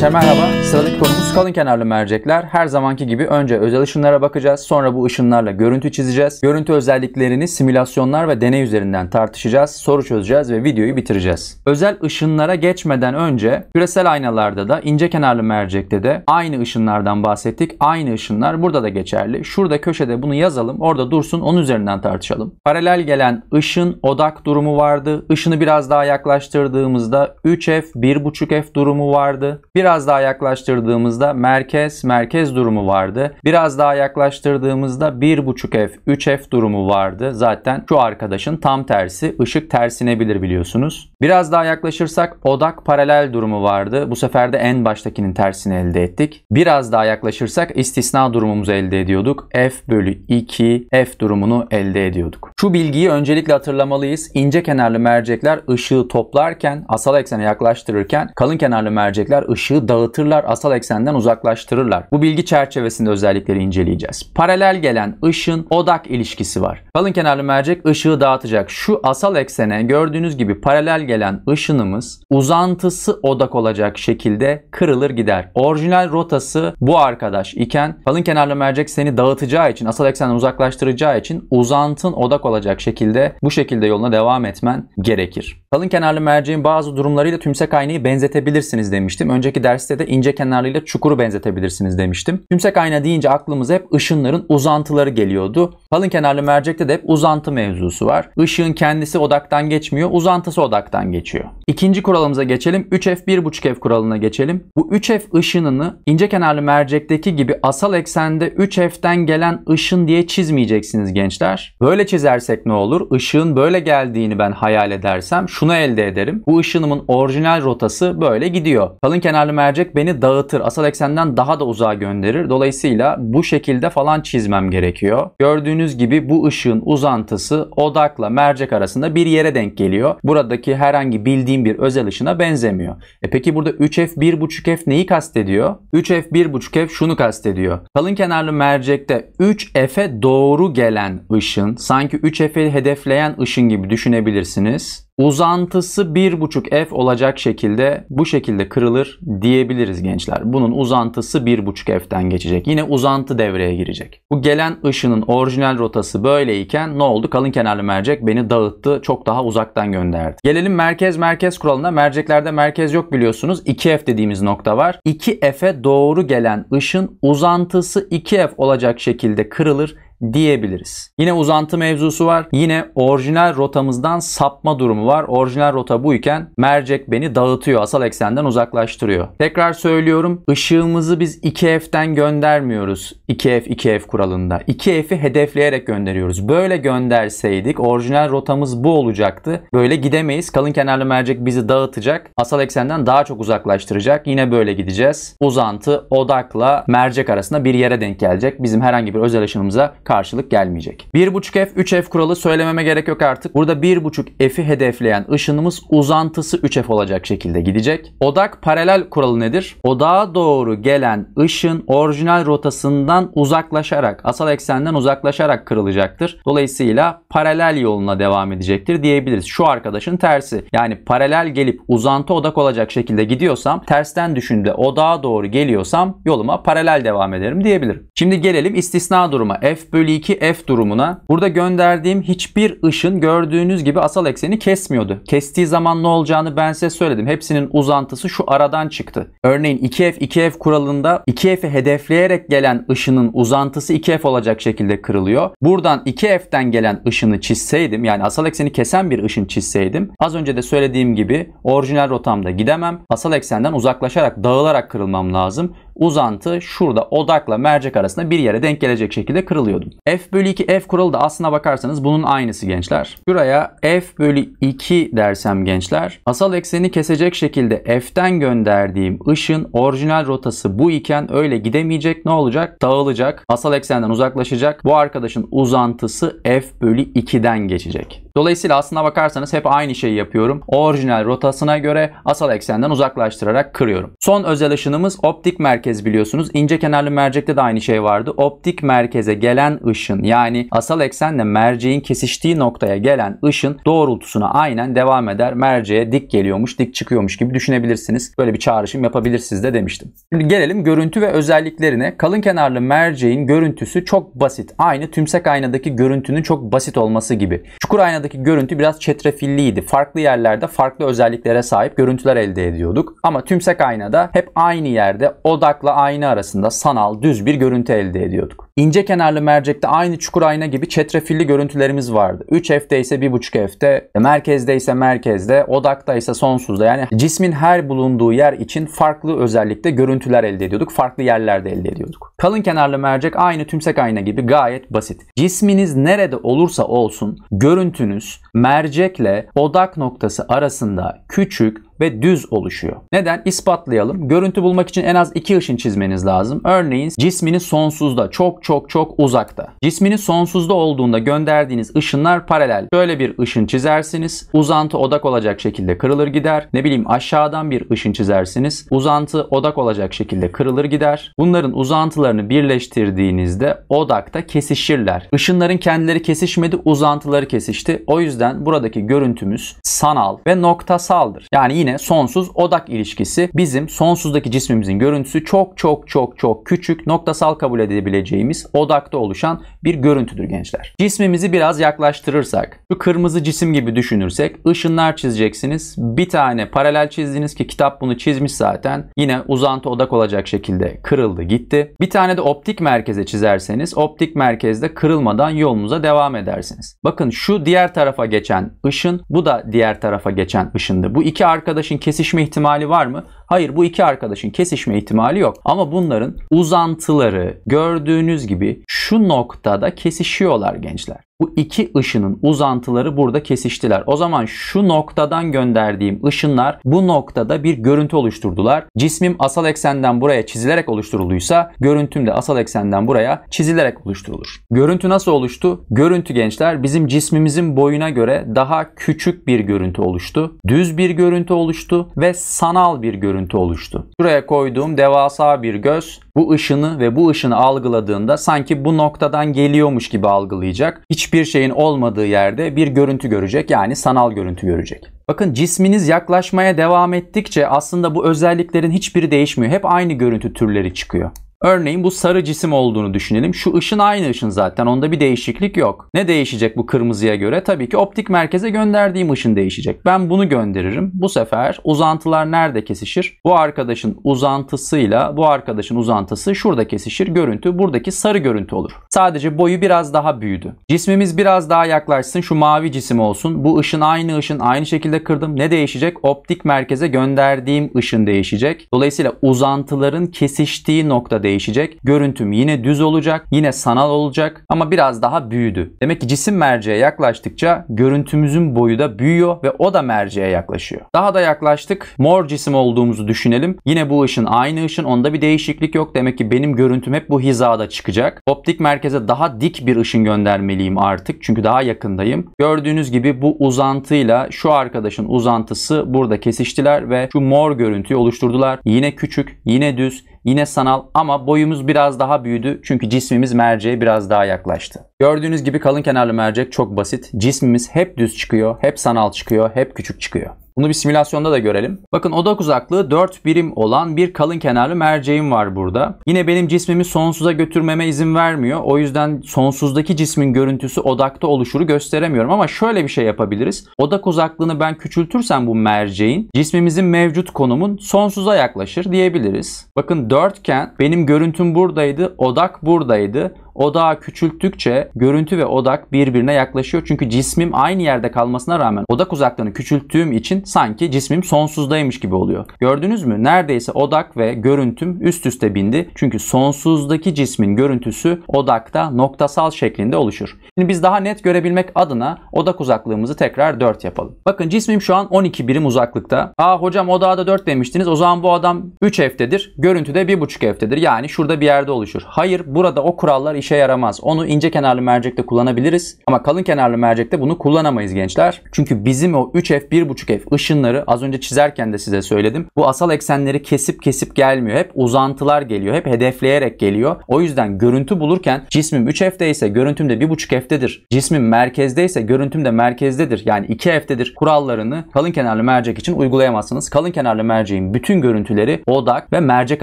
Gençler merhaba. Sıradaki konumuz kalın kenarlı mercekler. Her zamanki gibi önce özel ışınlara bakacağız. Sonra bu ışınlarla görüntü çizeceğiz. Görüntü özelliklerini simülasyonlar ve deney üzerinden tartışacağız. Soru çözeceğiz ve videoyu bitireceğiz. Özel ışınlara geçmeden önce küresel aynalarda da ince kenarlı mercekte de aynı ışınlardan bahsettik. Aynı ışınlar burada da geçerli. Şurada köşede bunu yazalım. Orada dursun. Onun üzerinden tartışalım. Paralel gelen ışın odak durumu vardı. Işını biraz daha yaklaştırdığımızda 3F, 1.5F durumu vardı. Bir Biraz daha yaklaştırdığımızda merkez merkez durumu vardı. Biraz daha yaklaştırdığımızda 1.5F 3F durumu vardı. Zaten şu arkadaşın tam tersi ışık tersinebilir biliyorsunuz. Biraz daha yaklaşırsak odak paralel durumu vardı. Bu sefer de en baştakinin tersini elde ettik. Biraz daha yaklaşırsak istisna durumumuzu elde ediyorduk. F bölü 2 F durumunu elde ediyorduk. Şu bilgiyi öncelikle hatırlamalıyız. İnce kenarlı mercekler ışığı toplarken asal eksene yaklaştırırken kalın kenarlı mercekler ışığı ışığı dağıtırlar, asal eksenden uzaklaştırırlar. Bu bilgi çerçevesinde özellikleri inceleyeceğiz. Paralel gelen ışın odak ilişkisi var. Kalın kenarlı mercek ışığı dağıtacak. Şu asal eksene gördüğünüz gibi paralel gelen ışınımız uzantısı odak olacak şekilde kırılır gider. Orijinal rotası bu arkadaş iken kalın kenarlı mercek seni dağıtacağı için, asal eksenden uzaklaştıracağı için uzantın odak olacak şekilde bu şekilde yoluna devam etmen gerekir. Kalın kenarlı merceğin bazı durumlarıyla tümsek aynayı benzetebilirsiniz demiştim. Önceki derste de ince kenarlıyla çukuru benzetebilirsiniz demiştim. Tümsek ayna deyince aklımıza hep ışınların uzantıları geliyordu. Kalın kenarlı mercekte de hep uzantı mevzusu var. Işığın kendisi odaktan geçmiyor, uzantısı odaktan geçiyor. İkinci kuralımıza geçelim. 3F 1.5F kuralına geçelim. Bu 3F ışınını ince kenarlı mercekteki gibi asal eksende 3F'ten gelen ışın diye çizmeyeceksiniz gençler. Böyle çizersek ne olur? Işığın böyle geldiğini ben hayal edersem şu şunu elde ederim. Bu ışınımın orijinal rotası böyle gidiyor. Kalın kenarlı mercek beni dağıtır. Asal eksenden daha da uzağa gönderir. Dolayısıyla bu şekilde falan çizmem gerekiyor. Gördüğünüz gibi bu ışığın uzantısı odakla mercek arasında bir yere denk geliyor. Buradaki herhangi bildiğim bir özel ışına benzemiyor. E peki burada 3f 1.5f neyi kastediyor? 3f 1.5f şunu kastediyor. Kalın kenarlı mercekte 3f'e doğru gelen ışın sanki 3f'i hedefleyen ışın gibi düşünebilirsiniz uzantısı 1.5 f olacak şekilde bu şekilde kırılır diyebiliriz gençler. Bunun uzantısı 1.5 f'den geçecek. Yine uzantı devreye girecek. Bu gelen ışının orijinal rotası böyleyken ne oldu? Kalın kenarlı mercek beni dağıttı. Çok daha uzaktan gönderdi. Gelelim merkez merkez kuralına. Merceklerde merkez yok biliyorsunuz. 2f dediğimiz nokta var. 2f'e doğru gelen ışın uzantısı 2f olacak şekilde kırılır diyebiliriz. Yine uzantı mevzusu var. Yine orijinal rotamızdan sapma durumu var. Orijinal rota bu iken mercek beni dağıtıyor. Asal eksenden uzaklaştırıyor. Tekrar söylüyorum. ışığımızı biz 2F'den göndermiyoruz. 2F 2F kuralında. 2F'i hedefleyerek gönderiyoruz. Böyle gönderseydik orijinal rotamız bu olacaktı. Böyle gidemeyiz. Kalın kenarlı mercek bizi dağıtacak. Asal eksenden daha çok uzaklaştıracak. Yine böyle gideceğiz. Uzantı odakla mercek arasında bir yere denk gelecek. Bizim herhangi bir özel ışınımıza karşılık gelmeyecek. 1.5F 3F kuralı söylememe gerek yok artık. Burada 1.5F'i hedefleyen ışınımız uzantısı 3F olacak şekilde gidecek. Odak paralel kuralı nedir? Odağa doğru gelen ışın orijinal rotasından uzaklaşarak, asal eksenden uzaklaşarak kırılacaktır. Dolayısıyla paralel yoluna devam edecektir diyebiliriz. Şu arkadaşın tersi. Yani paralel gelip uzantı odak olacak şekilde gidiyorsam, tersten düşünde odağa doğru geliyorsam yoluma paralel devam ederim diyebilirim. Şimdi gelelim istisna duruma. F bölü 2 f durumuna burada gönderdiğim hiçbir ışın gördüğünüz gibi asal ekseni kesmiyordu. Kestiği zaman ne olacağını ben size söyledim. Hepsinin uzantısı şu aradan çıktı. Örneğin 2f 2f kuralında 2f'i hedefleyerek gelen ışının uzantısı 2f olacak şekilde kırılıyor. Buradan 2f'ten gelen ışını çizseydim yani asal ekseni kesen bir ışın çizseydim az önce de söylediğim gibi orijinal rotamda gidemem. Asal eksenden uzaklaşarak dağılarak kırılmam lazım uzantı şurada odakla mercek arasında bir yere denk gelecek şekilde kırılıyordu. F bölü 2 F kuralı da aslına bakarsanız bunun aynısı gençler. Şuraya F bölü 2 dersem gençler asal ekseni kesecek şekilde F'den gönderdiğim ışın orijinal rotası bu iken öyle gidemeyecek ne olacak? Dağılacak. Asal eksenden uzaklaşacak. Bu arkadaşın uzantısı F bölü 2'den geçecek. Dolayısıyla aslına bakarsanız hep aynı şeyi yapıyorum. Orijinal rotasına göre asal eksenden uzaklaştırarak kırıyorum. Son özel ışınımız optik merkez biliyorsunuz. İnce kenarlı mercekte de aynı şey vardı. Optik merkeze gelen ışın yani asal eksenle merceğin kesiştiği noktaya gelen ışın doğrultusuna aynen devam eder. Merceğe dik geliyormuş, dik çıkıyormuş gibi düşünebilirsiniz. Böyle bir çağrışım yapabilirsiniz de demiştim. Şimdi gelelim görüntü ve özelliklerine. Kalın kenarlı merceğin görüntüsü çok basit. Aynı tümsek aynadaki görüntünün çok basit olması gibi. Çukur aynada Almanya'daki görüntü biraz çetrefilliydi. Farklı yerlerde farklı özelliklere sahip görüntüler elde ediyorduk. Ama tümsek aynada hep aynı yerde odakla ayna arasında sanal düz bir görüntü elde ediyorduk. İnce kenarlı mercekte aynı çukur ayna gibi çetrefilli görüntülerimiz vardı. 3 F'de ise 1.5 F'de, merkezde ise merkezde, odakta ise sonsuzda. Yani cismin her bulunduğu yer için farklı özellikle görüntüler elde ediyorduk. Farklı yerlerde elde ediyorduk. Kalın kenarlı mercek aynı tümsek ayna gibi gayet basit. Cisminiz nerede olursa olsun görüntünüz mercekle odak noktası arasında küçük ve düz oluşuyor. Neden? İspatlayalım. Görüntü bulmak için en az iki ışın çizmeniz lazım. Örneğin cismini sonsuzda çok çok çok uzakta. Cismini sonsuzda olduğunda gönderdiğiniz ışınlar paralel. Böyle bir ışın çizersiniz. Uzantı odak olacak şekilde kırılır gider. Ne bileyim aşağıdan bir ışın çizersiniz. Uzantı odak olacak şekilde kırılır gider. Bunların uzantılarını birleştirdiğinizde odakta kesişirler. Işınların kendileri kesişmedi uzantıları kesişti. O yüzden buradaki görüntümüz sanal ve noktasaldır. Yani Yine sonsuz odak ilişkisi bizim sonsuzdaki cismimizin görüntüsü çok çok çok çok küçük noktasal kabul edebileceğimiz odakta oluşan bir görüntüdür gençler. Cismimizi biraz yaklaştırırsak, şu kırmızı cisim gibi düşünürsek ışınlar çizeceksiniz. Bir tane paralel çizdiniz ki kitap bunu çizmiş zaten. Yine uzantı odak olacak şekilde kırıldı gitti. Bir tane de optik merkeze çizerseniz optik merkezde kırılmadan yolunuza devam edersiniz. Bakın şu diğer tarafa geçen ışın bu da diğer tarafa geçen ışındı. Bu iki arkada arkadaşın kesişme ihtimali var mı? Hayır bu iki arkadaşın kesişme ihtimali yok. Ama bunların uzantıları gördüğünüz gibi şu noktada kesişiyorlar gençler. Bu iki ışının uzantıları burada kesiştiler. O zaman şu noktadan gönderdiğim ışınlar bu noktada bir görüntü oluşturdular. Cismim asal eksenden buraya çizilerek oluşturulduysa görüntüm de asal eksenden buraya çizilerek oluşturulur. Görüntü nasıl oluştu? Görüntü gençler bizim cismimizin boyuna göre daha küçük bir görüntü oluştu. Düz bir görüntü oluştu ve sanal bir görüntü görüntü oluştu. Şuraya koyduğum devasa bir göz bu ışını ve bu ışını algıladığında sanki bu noktadan geliyormuş gibi algılayacak. Hiçbir şeyin olmadığı yerde bir görüntü görecek yani sanal görüntü görecek. Bakın cisminiz yaklaşmaya devam ettikçe aslında bu özelliklerin hiçbiri değişmiyor. Hep aynı görüntü türleri çıkıyor. Örneğin bu sarı cisim olduğunu düşünelim. Şu ışın aynı ışın zaten. Onda bir değişiklik yok. Ne değişecek bu kırmızıya göre? Tabii ki optik merkeze gönderdiğim ışın değişecek. Ben bunu gönderirim. Bu sefer uzantılar nerede kesişir? Bu arkadaşın uzantısıyla bu arkadaşın uzantısı şurada kesişir. Görüntü buradaki sarı görüntü olur. Sadece boyu biraz daha büyüdü. Cismimiz biraz daha yaklaşsın. Şu mavi cisim olsun. Bu ışın aynı ışın aynı şekilde kırdım. Ne değişecek? Optik merkeze gönderdiğim ışın değişecek. Dolayısıyla uzantıların kesiştiği nokta değişecek değişecek. Görüntüm yine düz olacak, yine sanal olacak ama biraz daha büyüdü. Demek ki cisim merceğe yaklaştıkça görüntümüzün boyu da büyüyor ve o da merceğe yaklaşıyor. Daha da yaklaştık. Mor cisim olduğumuzu düşünelim. Yine bu ışın aynı ışın. Onda bir değişiklik yok. Demek ki benim görüntüm hep bu hizada çıkacak. Optik merkeze daha dik bir ışın göndermeliyim artık. Çünkü daha yakındayım. Gördüğünüz gibi bu uzantıyla şu arkadaşın uzantısı burada kesiştiler ve şu mor görüntüyü oluşturdular. Yine küçük, yine düz, yine sanal ama boyumuz biraz daha büyüdü çünkü cismimiz merceğe biraz daha yaklaştı. Gördüğünüz gibi kalın kenarlı mercek çok basit. Cismimiz hep düz çıkıyor, hep sanal çıkıyor, hep küçük çıkıyor. Bunu bir simülasyonda da görelim. Bakın odak uzaklığı 4 birim olan bir kalın kenarlı merceğim var burada. Yine benim cismimi sonsuza götürmeme izin vermiyor. O yüzden sonsuzdaki cismin görüntüsü odakta oluşuru gösteremiyorum ama şöyle bir şey yapabiliriz. Odak uzaklığını ben küçültürsem bu merceğin cismimizin mevcut konumun sonsuza yaklaşır diyebiliriz. Bakın dörtgen benim görüntüm buradaydı, odak buradaydı. Odağı küçülttükçe görüntü ve odak birbirine yaklaşıyor. Çünkü cismim aynı yerde kalmasına rağmen odak uzaklığını küçülttüğüm için sanki cismim sonsuzdaymış gibi oluyor. Gördünüz mü? Neredeyse odak ve görüntüm üst üste bindi. Çünkü sonsuzdaki cismin görüntüsü odakta noktasal şeklinde oluşur. Şimdi biz daha net görebilmek adına odak uzaklığımızı tekrar 4 yapalım. Bakın cismim şu an 12 birim uzaklıkta. Aa hocam odağı da 4 demiştiniz. O zaman bu adam 3 F'tedir. Görüntüde 1,5 heftedir Yani şurada bir yerde oluşur. Hayır burada o kurallar işe yaramaz. Onu ince kenarlı mercekte kullanabiliriz ama kalın kenarlı mercekte bunu kullanamayız gençler. Çünkü bizim o 3F, 1.5F ışınları az önce çizerken de size söyledim. Bu asal eksenleri kesip kesip gelmiyor. Hep uzantılar geliyor. Hep hedefleyerek geliyor. O yüzden görüntü bulurken cismim 3F'de ise görüntüm de 1.5F'dedir. Cismim merkezde ise görüntüm de merkezdedir. Yani 2F'dedir. Kurallarını kalın kenarlı mercek için uygulayamazsınız. Kalın kenarlı merceğin bütün görüntüleri odak ve mercek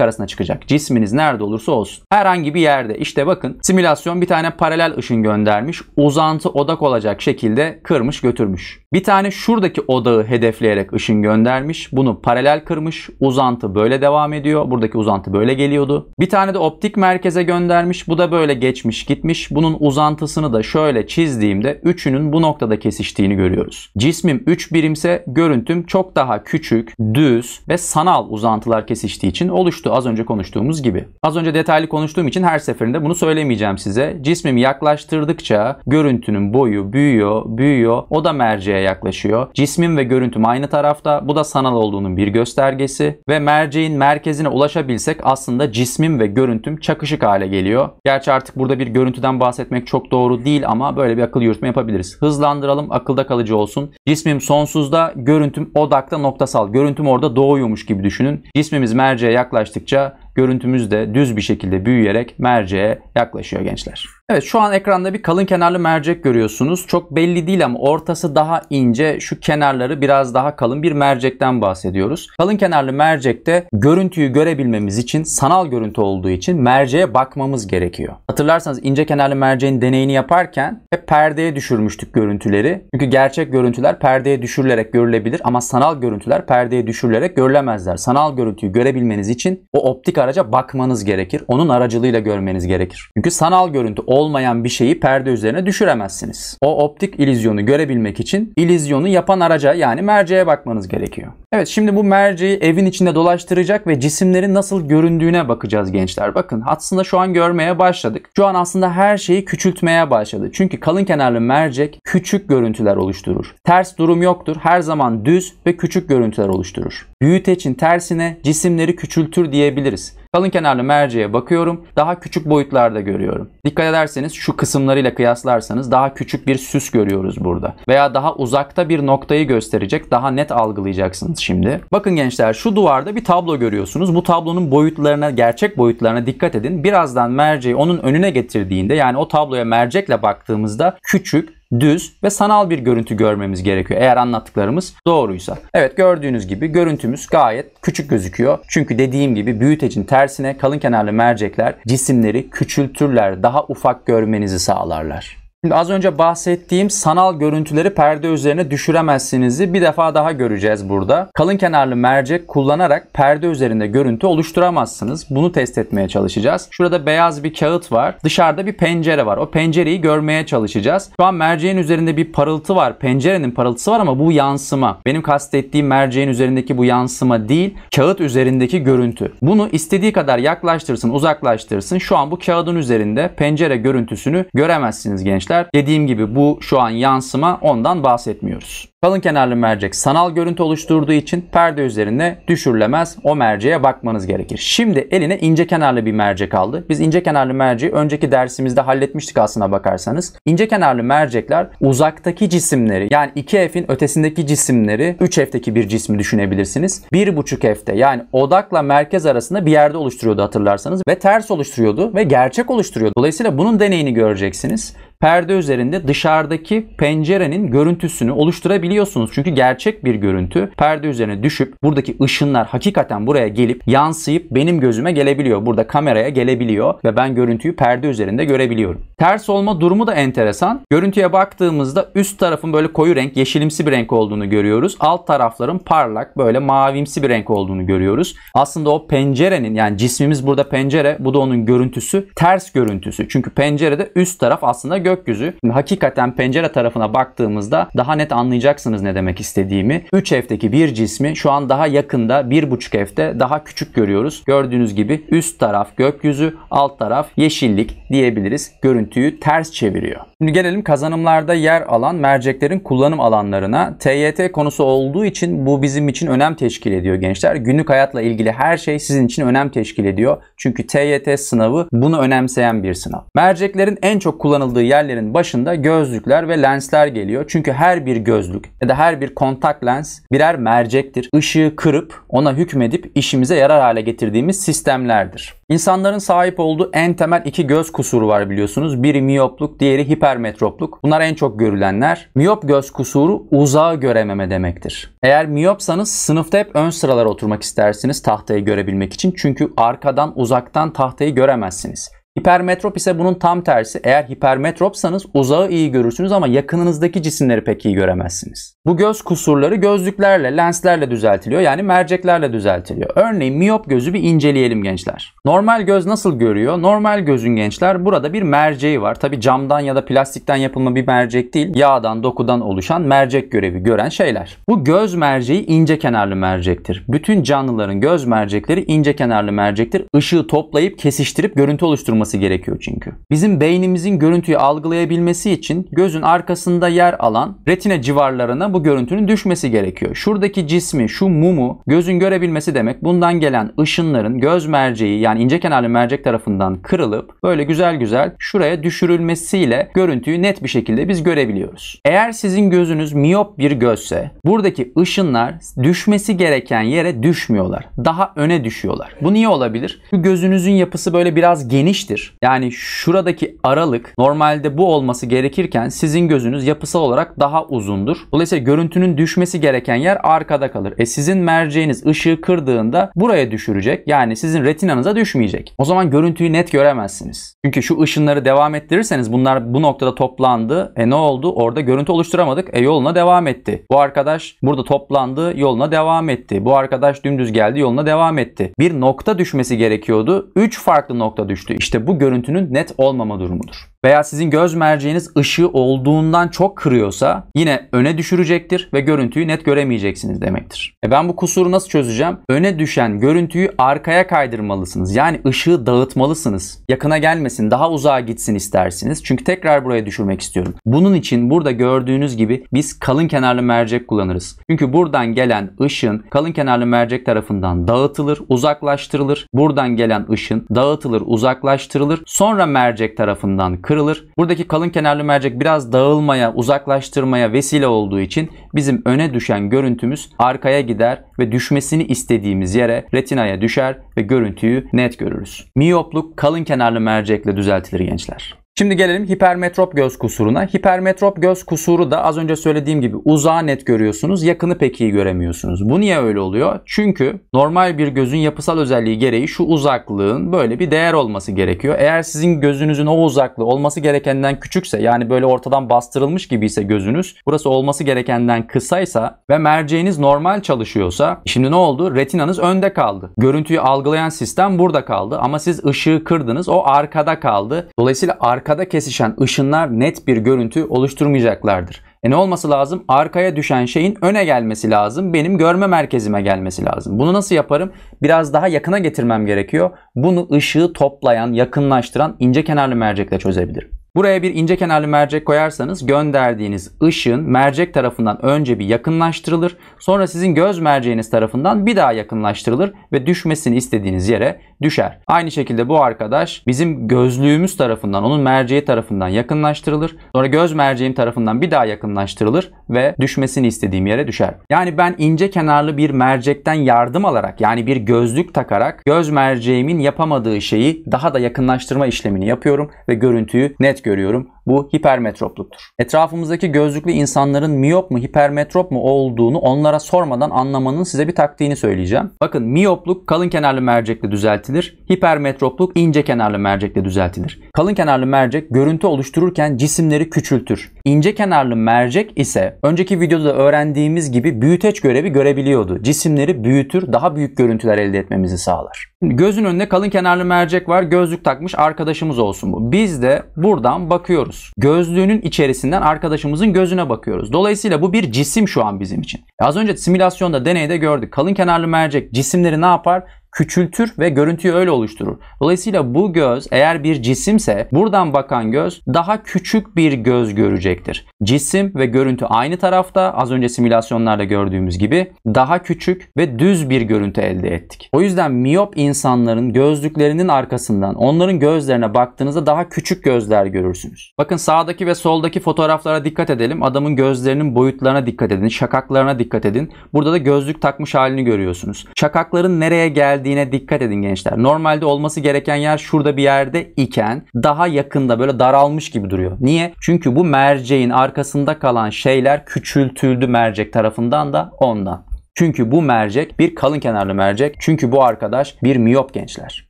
arasına çıkacak. Cisminiz nerede olursa olsun. Herhangi bir yerde İşte bakın Simülasyon bir tane paralel ışın göndermiş. Uzantı odak olacak şekilde kırmış götürmüş. Bir tane şuradaki odağı hedefleyerek ışın göndermiş. Bunu paralel kırmış. Uzantı böyle devam ediyor. Buradaki uzantı böyle geliyordu. Bir tane de optik merkeze göndermiş. Bu da böyle geçmiş gitmiş. Bunun uzantısını da şöyle çizdiğimde üçünün bu noktada kesiştiğini görüyoruz. Cismim 3 birimse görüntüm çok daha küçük, düz ve sanal uzantılar kesiştiği için oluştu az önce konuştuğumuz gibi. Az önce detaylı konuştuğum için her seferinde bunu söylemeyeceğim göstereceğim size. Cismimi yaklaştırdıkça görüntünün boyu büyüyor, büyüyor. O da merceğe yaklaşıyor. Cismim ve görüntüm aynı tarafta. Bu da sanal olduğunun bir göstergesi. Ve merceğin merkezine ulaşabilsek aslında cismim ve görüntüm çakışık hale geliyor. Gerçi artık burada bir görüntüden bahsetmek çok doğru değil ama böyle bir akıl yürütme yapabiliriz. Hızlandıralım, akılda kalıcı olsun. Cismim sonsuzda, görüntüm odakta noktasal. Görüntüm orada doğuyormuş gibi düşünün. Cismimiz merceğe yaklaştıkça görüntümüz de düz bir şekilde büyüyerek merceğe yaklaşıyor gençler. Evet şu an ekranda bir kalın kenarlı mercek görüyorsunuz. Çok belli değil ama ortası daha ince, şu kenarları biraz daha kalın bir mercekten bahsediyoruz. Kalın kenarlı mercekte görüntüyü görebilmemiz için sanal görüntü olduğu için merceğe bakmamız gerekiyor. Hatırlarsanız ince kenarlı merceğin deneyini yaparken hep perdeye düşürmüştük görüntüleri. Çünkü gerçek görüntüler perdeye düşürülerek görülebilir ama sanal görüntüler perdeye düşürülerek görülemezler. Sanal görüntüyü görebilmeniz için o optik araca bakmanız gerekir. Onun aracılığıyla görmeniz gerekir. Çünkü sanal görüntü o olmayan bir şeyi perde üzerine düşüremezsiniz. O optik ilizyonu görebilmek için ilizyonu yapan araca yani merceğe bakmanız gerekiyor. Evet şimdi bu merceği evin içinde dolaştıracak ve cisimlerin nasıl göründüğüne bakacağız gençler. Bakın aslında şu an görmeye başladık. Şu an aslında her şeyi küçültmeye başladı. Çünkü kalın kenarlı mercek küçük görüntüler oluşturur. Ters durum yoktur. Her zaman düz ve küçük görüntüler oluşturur. Büyüteçin tersine cisimleri küçültür diyebiliriz. Kalın kenarlı merceğe bakıyorum. Daha küçük boyutlarda görüyorum. Dikkat ederseniz şu kısımlarıyla kıyaslarsanız daha küçük bir süs görüyoruz burada. Veya daha uzakta bir noktayı gösterecek. Daha net algılayacaksınız şimdi. Bakın gençler şu duvarda bir tablo görüyorsunuz. Bu tablonun boyutlarına, gerçek boyutlarına dikkat edin. Birazdan merceği onun önüne getirdiğinde yani o tabloya mercekle baktığımızda küçük, düz ve sanal bir görüntü görmemiz gerekiyor. Eğer anlattıklarımız doğruysa. Evet gördüğünüz gibi görüntümüz gayet küçük gözüküyor. Çünkü dediğim gibi büyütecin tersine kalın kenarlı mercekler cisimleri küçültürler. Daha ufak görmenizi sağlarlar. Şimdi az önce bahsettiğim sanal görüntüleri perde üzerine düşüremezsinizi bir defa daha göreceğiz burada. Kalın kenarlı mercek kullanarak perde üzerinde görüntü oluşturamazsınız. Bunu test etmeye çalışacağız. Şurada beyaz bir kağıt var. Dışarıda bir pencere var. O pencereyi görmeye çalışacağız. Şu an merceğin üzerinde bir parıltı var. Pencerenin parıltısı var ama bu yansıma. Benim kastettiğim merceğin üzerindeki bu yansıma değil, kağıt üzerindeki görüntü. Bunu istediği kadar yaklaştırsın, uzaklaştırsın. Şu an bu kağıdın üzerinde pencere görüntüsünü göremezsiniz gençler göster. Dediğim gibi bu şu an yansıma ondan bahsetmiyoruz. Kalın kenarlı mercek sanal görüntü oluşturduğu için perde üzerinde düşürülemez. O merceğe bakmanız gerekir. Şimdi eline ince kenarlı bir mercek aldı. Biz ince kenarlı merceği önceki dersimizde halletmiştik aslına bakarsanız. İnce kenarlı mercekler uzaktaki cisimleri yani 2F'in ötesindeki cisimleri 3F'teki bir cismi düşünebilirsiniz. 1.5F'te yani odakla merkez arasında bir yerde oluşturuyordu hatırlarsanız ve ters oluşturuyordu ve gerçek oluşturuyordu. Dolayısıyla bunun deneyini göreceksiniz. Perde üzerinde dışarıdaki pencerenin görüntüsünü oluşturabilirsiniz görebiliyorsunuz. Çünkü gerçek bir görüntü perde üzerine düşüp buradaki ışınlar hakikaten buraya gelip yansıyıp benim gözüme gelebiliyor. Burada kameraya gelebiliyor ve ben görüntüyü perde üzerinde görebiliyorum. Ters olma durumu da enteresan. Görüntüye baktığımızda üst tarafın böyle koyu renk, yeşilimsi bir renk olduğunu görüyoruz. Alt tarafların parlak, böyle mavimsi bir renk olduğunu görüyoruz. Aslında o pencerenin yani cismimiz burada pencere, bu da onun görüntüsü, ters görüntüsü. Çünkü pencerede üst taraf aslında gökyüzü. hakikaten pencere tarafına baktığımızda daha net anlayacaksınız anlayacaksınız ne demek istediğimi. 3F'deki bir cismi şu an daha yakında 1.5 F'de daha küçük görüyoruz. Gördüğünüz gibi üst taraf gökyüzü, alt taraf yeşillik diyebiliriz. Görüntüyü ters çeviriyor. Şimdi gelelim kazanımlarda yer alan merceklerin kullanım alanlarına. TYT konusu olduğu için bu bizim için önem teşkil ediyor gençler. Günlük hayatla ilgili her şey sizin için önem teşkil ediyor. Çünkü TYT sınavı bunu önemseyen bir sınav. Merceklerin en çok kullanıldığı yerlerin başında gözlükler ve lensler geliyor. Çünkü her bir gözlük, ya da her bir kontak lens birer mercektir. Işığı kırıp ona hükmedip işimize yarar hale getirdiğimiz sistemlerdir. İnsanların sahip olduğu en temel iki göz kusuru var biliyorsunuz. Biri miyopluk, diğeri hipermetropluk. Bunlar en çok görülenler. Miyop göz kusuru uzağı görememe demektir. Eğer miyopsanız sınıfta hep ön sıralara oturmak istersiniz tahtayı görebilmek için. Çünkü arkadan uzaktan tahtayı göremezsiniz. Hipermetrop ise bunun tam tersi. Eğer hipermetropsanız uzağı iyi görürsünüz ama yakınınızdaki cisimleri pek iyi göremezsiniz. Bu göz kusurları gözlüklerle, lenslerle düzeltiliyor. Yani merceklerle düzeltiliyor. Örneğin miyop gözü bir inceleyelim gençler. Normal göz nasıl görüyor? Normal gözün gençler burada bir merceği var. Tabi camdan ya da plastikten yapılma bir mercek değil. Yağdan, dokudan oluşan mercek görevi gören şeyler. Bu göz merceği ince kenarlı mercektir. Bütün canlıların göz mercekleri ince kenarlı mercektir. Işığı toplayıp kesiştirip görüntü oluşturma olması gerekiyor çünkü. Bizim beynimizin görüntüyü algılayabilmesi için gözün arkasında yer alan retina civarlarına bu görüntünün düşmesi gerekiyor. Şuradaki cismi, şu mumu gözün görebilmesi demek bundan gelen ışınların göz merceği yani ince kenarlı mercek tarafından kırılıp böyle güzel güzel şuraya düşürülmesiyle görüntüyü net bir şekilde biz görebiliyoruz. Eğer sizin gözünüz miyop bir gözse buradaki ışınlar düşmesi gereken yere düşmüyorlar. Daha öne düşüyorlar. Bu niye olabilir? Gözünüzün yapısı böyle biraz geniştir eşittir. Yani şuradaki aralık normalde bu olması gerekirken sizin gözünüz yapısal olarak daha uzundur. Dolayısıyla görüntünün düşmesi gereken yer arkada kalır. E sizin merceğiniz ışığı kırdığında buraya düşürecek. Yani sizin retinanıza düşmeyecek. O zaman görüntüyü net göremezsiniz. Çünkü şu ışınları devam ettirirseniz bunlar bu noktada toplandı. E ne oldu? Orada görüntü oluşturamadık. E yoluna devam etti. Bu arkadaş burada toplandı. Yoluna devam etti. Bu arkadaş dümdüz geldi. Yoluna devam etti. Bir nokta düşmesi gerekiyordu. Üç farklı nokta düştü. İşte bu görüntünün net olmama durumudur veya sizin göz merceğiniz ışığı olduğundan çok kırıyorsa yine öne düşürecektir ve görüntüyü net göremeyeceksiniz demektir. E ben bu kusuru nasıl çözeceğim? Öne düşen görüntüyü arkaya kaydırmalısınız. Yani ışığı dağıtmalısınız. Yakına gelmesin, daha uzağa gitsin istersiniz. Çünkü tekrar buraya düşürmek istiyorum. Bunun için burada gördüğünüz gibi biz kalın kenarlı mercek kullanırız. Çünkü buradan gelen ışın kalın kenarlı mercek tarafından dağıtılır, uzaklaştırılır. Buradan gelen ışın dağıtılır, uzaklaştırılır. Sonra mercek tarafından kırılır kırılır. Buradaki kalın kenarlı mercek biraz dağılmaya, uzaklaştırmaya vesile olduğu için bizim öne düşen görüntümüz arkaya gider ve düşmesini istediğimiz yere retinaya düşer ve görüntüyü net görürüz. Miyopluk kalın kenarlı mercekle düzeltilir gençler. Şimdi gelelim hipermetrop göz kusuruna. Hipermetrop göz kusuru da az önce söylediğim gibi uzağı net görüyorsunuz, yakını pek iyi göremiyorsunuz. Bu niye öyle oluyor? Çünkü normal bir gözün yapısal özelliği gereği şu uzaklığın böyle bir değer olması gerekiyor. Eğer sizin gözünüzün o uzaklığı olması gerekenden küçükse yani böyle ortadan bastırılmış gibi ise gözünüz, burası olması gerekenden kısaysa ve merceğiniz normal çalışıyorsa şimdi ne oldu? Retinanız önde kaldı. Görüntüyü algılayan sistem burada kaldı ama siz ışığı kırdınız, o arkada kaldı. Dolayısıyla arka arkada kesişen ışınlar net bir görüntü oluşturmayacaklardır. E ne olması lazım? Arkaya düşen şeyin öne gelmesi lazım. Benim görme merkezime gelmesi lazım. Bunu nasıl yaparım? Biraz daha yakına getirmem gerekiyor. Bunu ışığı toplayan, yakınlaştıran ince kenarlı mercekle çözebilirim. Buraya bir ince kenarlı mercek koyarsanız gönderdiğiniz ışın mercek tarafından önce bir yakınlaştırılır. Sonra sizin göz merceğiniz tarafından bir daha yakınlaştırılır ve düşmesini istediğiniz yere düşer. Aynı şekilde bu arkadaş bizim gözlüğümüz tarafından onun merceği tarafından yakınlaştırılır. Sonra göz merceğim tarafından bir daha yakınlaştırılır ve düşmesini istediğim yere düşer. Yani ben ince kenarlı bir mercekten yardım alarak yani bir gözlük takarak göz merceğimin yapamadığı şeyi daha da yakınlaştırma işlemini yapıyorum ve görüntüyü net görüyorum bu hipermetropluktur. Etrafımızdaki gözlüklü insanların miyop mu hipermetrop mu olduğunu onlara sormadan anlamanın size bir taktiğini söyleyeceğim. Bakın miyopluk kalın kenarlı mercekle düzeltilir. Hipermetropluk ince kenarlı mercekle düzeltilir. Kalın kenarlı mercek görüntü oluştururken cisimleri küçültür. İnce kenarlı mercek ise önceki videoda öğrendiğimiz gibi büyüteç görevi görebiliyordu. Cisimleri büyütür, daha büyük görüntüler elde etmemizi sağlar. Şimdi gözün önünde kalın kenarlı mercek var. Gözlük takmış arkadaşımız olsun bu. Biz de buradan bakıyoruz bakıyoruz. Gözlüğünün içerisinden arkadaşımızın gözüne bakıyoruz. Dolayısıyla bu bir cisim şu an bizim için. Az önce simülasyonda deneyde gördük. Kalın kenarlı mercek cisimleri ne yapar? küçültür ve görüntüyü öyle oluşturur. Dolayısıyla bu göz eğer bir cisimse buradan bakan göz daha küçük bir göz görecektir. Cisim ve görüntü aynı tarafta az önce simülasyonlarda gördüğümüz gibi daha küçük ve düz bir görüntü elde ettik. O yüzden miyop insanların gözlüklerinin arkasından onların gözlerine baktığınızda daha küçük gözler görürsünüz. Bakın sağdaki ve soldaki fotoğraflara dikkat edelim. Adamın gözlerinin boyutlarına dikkat edin. Şakaklarına dikkat edin. Burada da gözlük takmış halini görüyorsunuz. Şakakların nereye geldiği geldiğine dikkat edin gençler. Normalde olması gereken yer şurada bir yerde iken daha yakında böyle daralmış gibi duruyor. Niye? Çünkü bu merceğin arkasında kalan şeyler küçültüldü mercek tarafından da ondan. Çünkü bu mercek bir kalın kenarlı mercek. Çünkü bu arkadaş bir miyop gençler.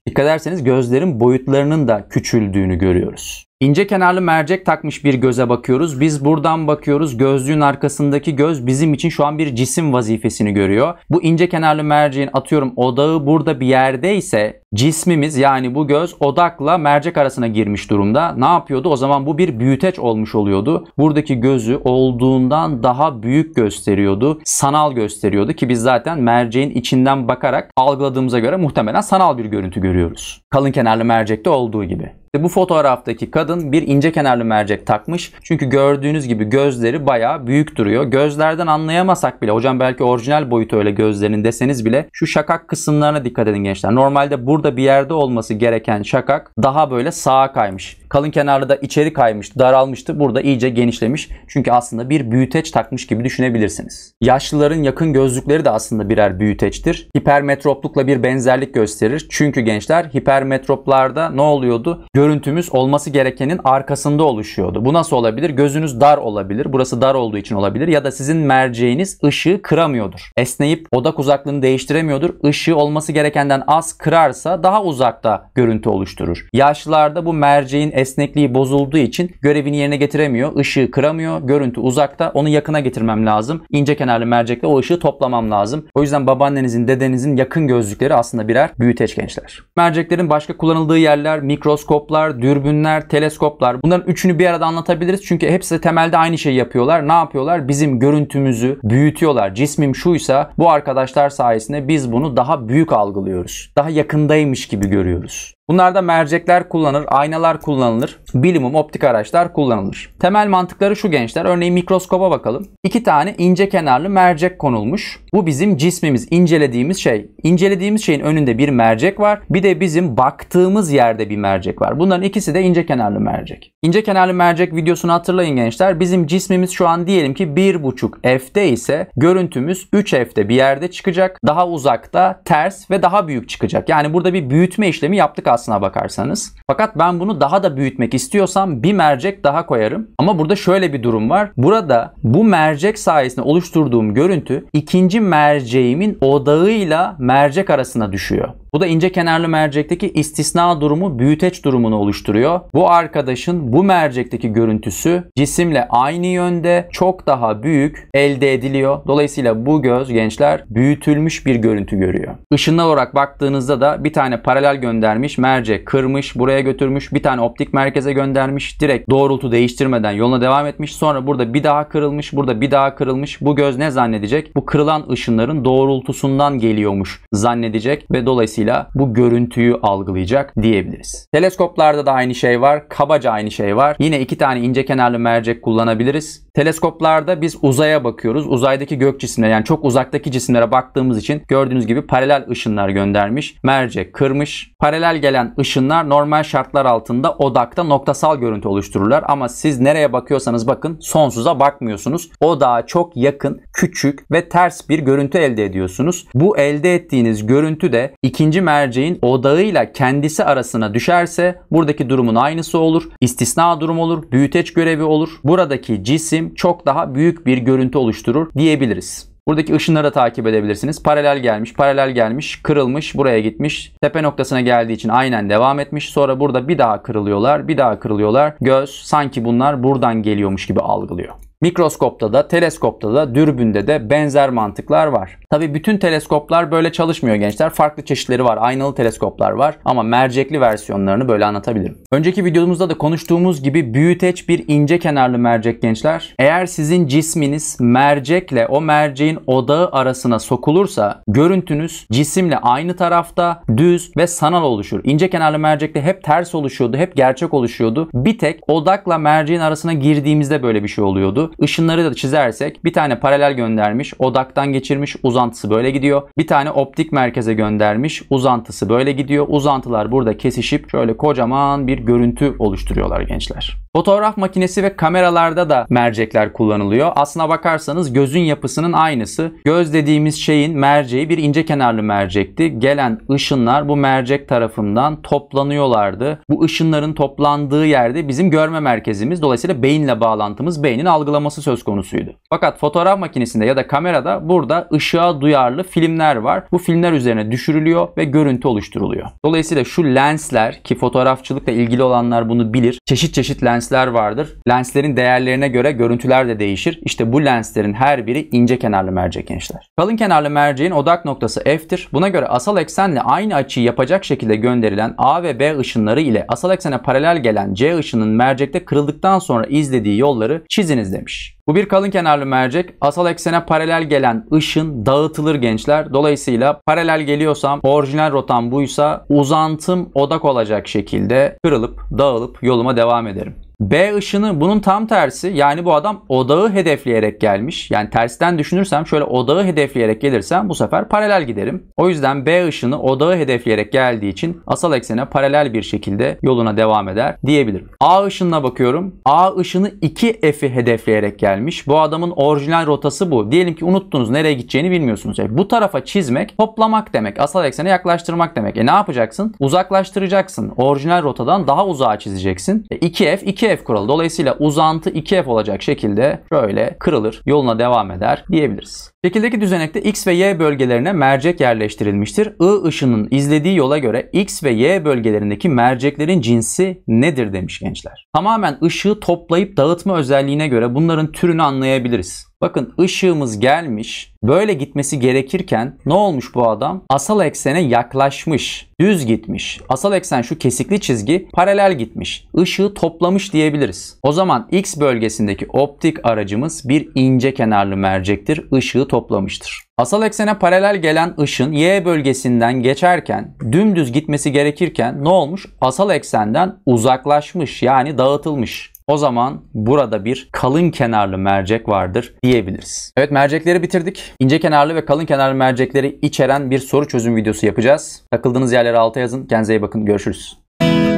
Dikkat ederseniz gözlerin boyutlarının da küçüldüğünü görüyoruz. İnce kenarlı mercek takmış bir göze bakıyoruz. Biz buradan bakıyoruz. Gözlüğün arkasındaki göz bizim için şu an bir cisim vazifesini görüyor. Bu ince kenarlı merceğin atıyorum odağı burada bir yerde ise cismimiz yani bu göz odakla mercek arasına girmiş durumda. Ne yapıyordu? O zaman bu bir büyüteç olmuş oluyordu. Buradaki gözü olduğundan daha büyük gösteriyordu. Sanal gösteriyordu ki biz zaten merceğin içinden bakarak algıladığımıza göre muhtemelen sanal bir görüntü görüyoruz. Kalın kenarlı mercekte olduğu gibi. Bu fotoğraftaki kadın bir ince kenarlı mercek takmış. Çünkü gördüğünüz gibi gözleri baya büyük duruyor. Gözlerden anlayamasak bile hocam belki orijinal boyutu öyle gözlerin deseniz bile şu şakak kısımlarına dikkat edin gençler. Normalde burada bir yerde olması gereken şakak daha böyle sağa kaymış. Kalın kenarlı da içeri kaymış, daralmıştı. Burada iyice genişlemiş. Çünkü aslında bir büyüteç takmış gibi düşünebilirsiniz. Yaşlıların yakın gözlükleri de aslında birer büyüteçtir. Hipermetroplukla bir benzerlik gösterir. Çünkü gençler hipermetroplarda ne oluyordu? Göz görüntümüz olması gerekenin arkasında oluşuyordu. Bu nasıl olabilir? Gözünüz dar olabilir. Burası dar olduğu için olabilir. Ya da sizin merceğiniz ışığı kıramıyordur. Esneyip odak uzaklığını değiştiremiyordur. Işığı olması gerekenden az kırarsa daha uzakta görüntü oluşturur. Yaşlılarda bu merceğin esnekliği bozulduğu için görevini yerine getiremiyor. Işığı kıramıyor. Görüntü uzakta. Onu yakına getirmem lazım. İnce kenarlı mercekle o ışığı toplamam lazım. O yüzden babaannenizin, dedenizin yakın gözlükleri aslında birer büyüteç gençler. Merceklerin başka kullanıldığı yerler mikroskop mikroskoplar, dürbünler, teleskoplar bunların üçünü bir arada anlatabiliriz. Çünkü hepsi temelde aynı şeyi yapıyorlar. Ne yapıyorlar? Bizim görüntümüzü büyütüyorlar. Cismim şuysa bu arkadaşlar sayesinde biz bunu daha büyük algılıyoruz. Daha yakındaymış gibi görüyoruz. Bunlarda mercekler kullanır, aynalar kullanılır, bilimum optik araçlar kullanılır. Temel mantıkları şu gençler. Örneğin mikroskoba bakalım. İki tane ince kenarlı mercek konulmuş. Bu bizim cismimiz, incelediğimiz şey. İncelediğimiz şeyin önünde bir mercek var. Bir de bizim baktığımız yerde bir mercek var. Bunların ikisi de ince kenarlı mercek. İnce kenarlı mercek videosunu hatırlayın gençler. Bizim cismimiz şu an diyelim ki 1.5 F'de ise görüntümüz 3 F'de bir yerde çıkacak. Daha uzakta ters ve daha büyük çıkacak. Yani burada bir büyütme işlemi yaptık aslına bakarsanız. Fakat ben bunu daha da büyütmek istiyorsam bir mercek daha koyarım. Ama burada şöyle bir durum var. Burada bu mercek sayesinde oluşturduğum görüntü ikinci merceğimin odağıyla mercek arasına düşüyor. Bu da ince kenarlı mercekteki istisna durumu büyüteç durumunu oluşturuyor. Bu arkadaşın bu mercekteki görüntüsü cisimle aynı yönde çok daha büyük elde ediliyor. Dolayısıyla bu göz gençler büyütülmüş bir görüntü görüyor. Işınlar olarak baktığınızda da bir tane paralel göndermiş, mercek kırmış, buraya götürmüş, bir tane optik merkeze göndermiş. Direkt doğrultu değiştirmeden yoluna devam etmiş. Sonra burada bir daha kırılmış, burada bir daha kırılmış. Bu göz ne zannedecek? Bu kırılan ışınların doğrultusundan geliyormuş zannedecek ve dolayısıyla dolayısıyla bu görüntüyü algılayacak diyebiliriz. Teleskoplarda da aynı şey var. Kabaca aynı şey var. Yine iki tane ince kenarlı mercek kullanabiliriz. Teleskoplarda biz uzaya bakıyoruz. Uzaydaki gök cisimleri yani çok uzaktaki cisimlere baktığımız için gördüğünüz gibi paralel ışınlar göndermiş. Mercek kırmış. Paralel gelen ışınlar normal şartlar altında odakta noktasal görüntü oluştururlar. Ama siz nereye bakıyorsanız bakın sonsuza bakmıyorsunuz. Odağa çok yakın, küçük ve ters bir görüntü elde ediyorsunuz. Bu elde ettiğiniz görüntü de ikinci ikinci merceğin odağıyla kendisi arasına düşerse buradaki durumun aynısı olur. İstisna durum olur, büyüteç görevi olur. Buradaki cisim çok daha büyük bir görüntü oluşturur diyebiliriz. Buradaki ışınları da takip edebilirsiniz. Paralel gelmiş, paralel gelmiş, kırılmış, buraya gitmiş. Tepe noktasına geldiği için aynen devam etmiş. Sonra burada bir daha kırılıyorlar, bir daha kırılıyorlar. Göz sanki bunlar buradan geliyormuş gibi algılıyor. Mikroskopta da, teleskopta da, dürbünde de benzer mantıklar var. Tabi bütün teleskoplar böyle çalışmıyor gençler. Farklı çeşitleri var. Aynalı teleskoplar var ama mercekli versiyonlarını böyle anlatabilirim. Önceki videomuzda da konuştuğumuz gibi büyüteç bir ince kenarlı mercek gençler. Eğer sizin cisminiz mercekle o merceğin odağı arasına sokulursa görüntünüz cisimle aynı tarafta düz ve sanal oluşur. İnce kenarlı mercekte hep ters oluşuyordu, hep gerçek oluşuyordu. Bir tek odakla merceğin arasına girdiğimizde böyle bir şey oluyordu. Işınları da çizersek bir tane paralel göndermiş, odaktan geçirmiş, uzantısı böyle gidiyor. Bir tane optik merkeze göndermiş, uzantısı böyle gidiyor. Uzantılar burada kesişip şöyle kocaman bir görüntü oluşturuyorlar gençler. Fotoğraf makinesi ve kameralarda da mercekler kullanılıyor. Aslına bakarsanız gözün yapısının aynısı. Göz dediğimiz şeyin merceği bir ince kenarlı mercekti. Gelen ışınlar bu mercek tarafından toplanıyorlardı. Bu ışınların toplandığı yerde bizim görme merkezimiz. Dolayısıyla beyinle bağlantımız, beynin algılama alması söz konusuydu. Fakat fotoğraf makinesinde ya da kamerada burada ışığa duyarlı filmler var. Bu filmler üzerine düşürülüyor ve görüntü oluşturuluyor. Dolayısıyla şu lensler ki fotoğrafçılıkla ilgili olanlar bunu bilir. Çeşit çeşit lensler vardır. Lenslerin değerlerine göre görüntüler de değişir. İşte bu lenslerin her biri ince kenarlı mercek gençler. Kalın kenarlı merceğin odak noktası F'tir. Buna göre asal eksenle aynı açıyı yapacak şekilde gönderilen A ve B ışınları ile asal eksene paralel gelen C ışının mercekte kırıldıktan sonra izlediği yolları çiziniz de demiş. Bu bir kalın kenarlı mercek. Asal eksene paralel gelen ışın dağıtılır gençler. Dolayısıyla paralel geliyorsam orijinal rotam buysa uzantım odak olacak şekilde kırılıp dağılıp yoluma devam ederim. B ışını bunun tam tersi. Yani bu adam odağı hedefleyerek gelmiş. Yani tersten düşünürsem şöyle odağı hedefleyerek gelirsem bu sefer paralel giderim. O yüzden B ışını odağı hedefleyerek geldiği için asal eksene paralel bir şekilde yoluna devam eder diyebilirim. A ışınına bakıyorum. A ışını 2F'i hedefleyerek gelmiş. Bu adamın orijinal rotası bu. Diyelim ki unuttunuz nereye gideceğini bilmiyorsunuz. Yani e, bu tarafa çizmek toplamak demek. Asal eksene yaklaştırmak demek. E ne yapacaksın? Uzaklaştıracaksın. Orijinal rotadan daha uzağa çizeceksin. E 2F 2 2F kuralı. Dolayısıyla uzantı 2F olacak şekilde şöyle kırılır. Yoluna devam eder diyebiliriz. Şekildeki düzenekte X ve Y bölgelerine mercek yerleştirilmiştir. I ışının izlediği yola göre X ve Y bölgelerindeki merceklerin cinsi nedir demiş gençler. Tamamen ışığı toplayıp dağıtma özelliğine göre bunların türünü anlayabiliriz. Bakın ışığımız gelmiş. Böyle gitmesi gerekirken ne olmuş bu adam? Asal eksene yaklaşmış. Düz gitmiş. Asal eksen şu kesikli çizgi paralel gitmiş. Işığı toplamış diyebiliriz. O zaman X bölgesindeki optik aracımız bir ince kenarlı mercektir. Işığı toplamıştır. Asal eksene paralel gelen ışın y bölgesinden geçerken dümdüz gitmesi gerekirken ne olmuş? Asal eksenden uzaklaşmış yani dağıtılmış. O zaman burada bir kalın kenarlı mercek vardır diyebiliriz. Evet mercekleri bitirdik. İnce kenarlı ve kalın kenarlı mercekleri içeren bir soru çözüm videosu yapacağız. Takıldığınız yerleri alta yazın. Kendinize iyi bakın. Görüşürüz.